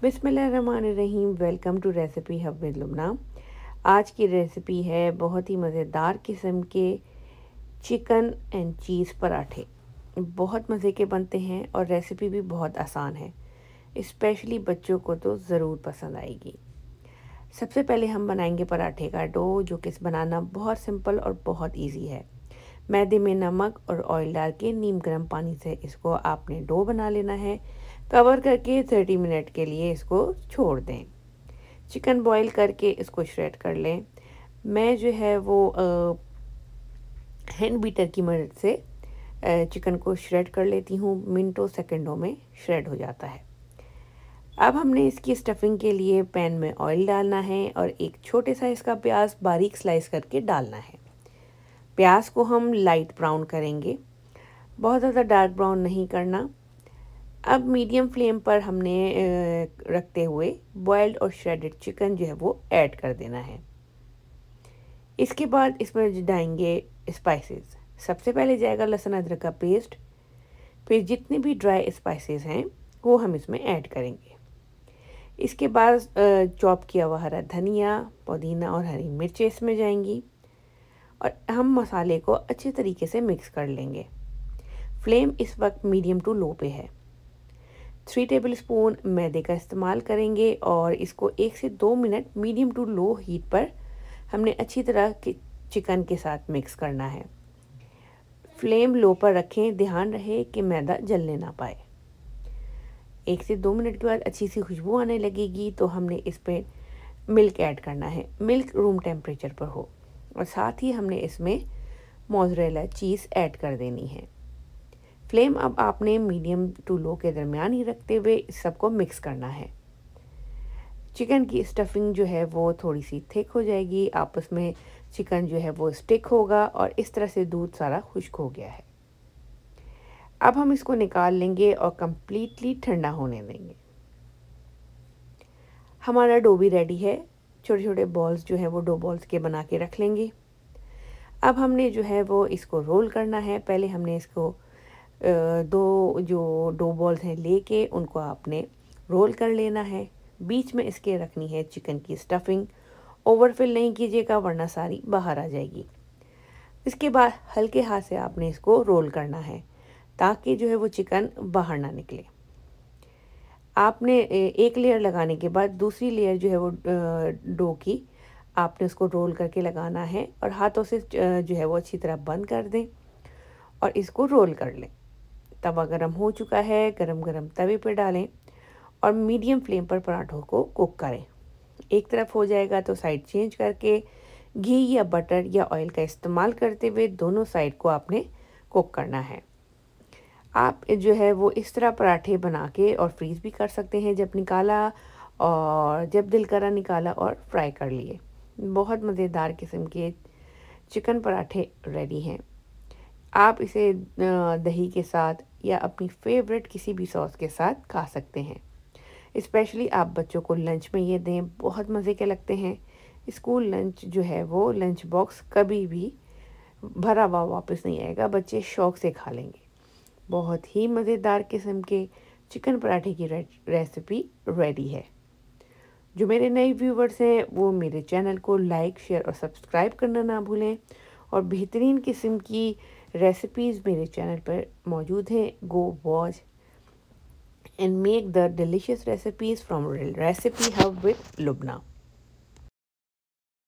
बिसमीम welcome to recipe hub में लुमना आज की रेसिपी है बहुत ही मज़ेदार किस्म के चिकन एंड चीज़ पराठे बहुत मज़े के बनते हैं और रेसिपी भी बहुत आसान है इस्पेशली बच्चों को तो ज़रूर पसंद आएगी सबसे पहले हम बनाएंगे पराठे का डो जो कि बनाना बहुत सिंपल और बहुत इजी है मैदे में नमक और ऑयल डाल के नीम गर्म पानी से इसको आपने डो बना लेना है कवर करके 30 मिनट के लिए इसको छोड़ दें चिकन बॉईल करके इसको श्रेड कर लें मैं जो है वो हैंड बीटर की मदद से चिकन को श्रेड कर लेती हूँ मिनटों सेकंडों में श्रेड हो जाता है अब हमने इसकी स्टफिंग के लिए पैन में ऑयल डालना है और एक छोटे साइज़ का प्याज बारीक स्लाइस करके डालना है प्याज को हम लाइट ब्राउन करेंगे बहुत ज़्यादा डार्क ब्राउन नहीं करना अब मीडियम फ्लेम पर हमने रखते हुए बॉयल्ड और श्रेडेड चिकन जो है वो ऐड कर देना है इसके बाद इसमें डालेंगे स्पाइसेस सबसे पहले जाएगा लहसुन अदरक का पेस्ट फिर जितने भी ड्राई स्पाइसेस हैं वो हम इसमें ऐड करेंगे इसके बाद चॉप किया हुआ हरा धनिया पुदीना और हरी मिर्चें इसमें जाएंगी और हम मसाले को अच्छे तरीके से मिक्स कर लेंगे फ्लेम इस वक्त मीडियम टू लो पे है थ्री टेबल स्पून मैदे का इस्तेमाल करेंगे और इसको एक से दो minute medium to low heat पर हमने अच्छी तरह के चिकन के साथ मिक्स करना है फ्लेम लो पर रखें ध्यान रहे कि मैदा जलने ना पाए एक से दो मिनट के बाद अच्छी सी खुशबू आने लगेगी तो हमने इस पर मिल्क ऐड करना है मिल्क रूम टेम्परेचर पर हो और साथ ही हमने इसमें मोजरेला चीज़ ऐड कर देनी है फ्लेम अब आपने मीडियम टू लो के दरमियान ही रखते हुए इस सबको मिक्स करना है चिकन की स्टफिंग जो है वो थोड़ी सी थिक हो जाएगी आपस में चिकन जो है वो स्टिक होगा और इस तरह से दूध सारा खुश्क हो गया है अब हम इसको निकाल लेंगे और कम्प्लीटली ठंडा होने देंगे हमारा डो भी रेडी है छोटे छोटे बॉल्स जो है वो डो बॉल्स के बना के रख लेंगे अब हमने जो है वो इसको रोल करना है पहले हमने इसको दो जो डो बॉल्स हैं लेके उनको आपने रोल कर लेना है बीच में इसके रखनी है चिकन की स्टफिंग ओवरफिल नहीं कीजिएगा वरना सारी बाहर आ जाएगी इसके बाद हल्के हाथ से आपने इसको रोल करना है ताकि जो है वो चिकन बाहर ना निकले आपने एक लेयर लगाने के बाद दूसरी लेयर जो है वो डो की आपने उसको रोल करके लगाना है और हाथों से जो है वो अच्छी तरह बंद कर दें और इसको रोल कर लें तवा गरम हो चुका है गरम गरम तवे पर डालें और मीडियम फ्लेम पर पराठों को कुक करें एक तरफ हो जाएगा तो साइड चेंज करके घी या बटर या ऑयल का इस्तेमाल करते हुए दोनों साइड को आपने कुक करना है आप जो है वो इस तरह पराठे बना के और फ्रीज़ भी कर सकते हैं जब निकाला और जब दिल करा निकाला और फ्राई कर लिए बहुत मज़ेदार किस्म के चिकन पराठे रेडी हैं आप इसे दही के साथ या अपनी फेवरेट किसी भी सॉस के साथ खा सकते हैं इस्पेशली आप बच्चों को लंच में ये दें बहुत मज़े के लगते हैं स्कूल लंच जो है वो लंच बॉक्स कभी भी भरा हुआ वापस नहीं आएगा बच्चे शौक से खा लेंगे बहुत ही मज़ेदार किस्म के चिकन पराठे की रेसिपी रेडी है जो मेरे नए व्यूवर्स हैं वो मेरे चैनल को लाइक शेयर और सब्सक्राइब करना ना भूलें और बेहतरीन किस्म की रेसिपीज़ मेरे चैनल पर मौजूद हैं go watch and make the delicious recipes from recipe hub with Lubna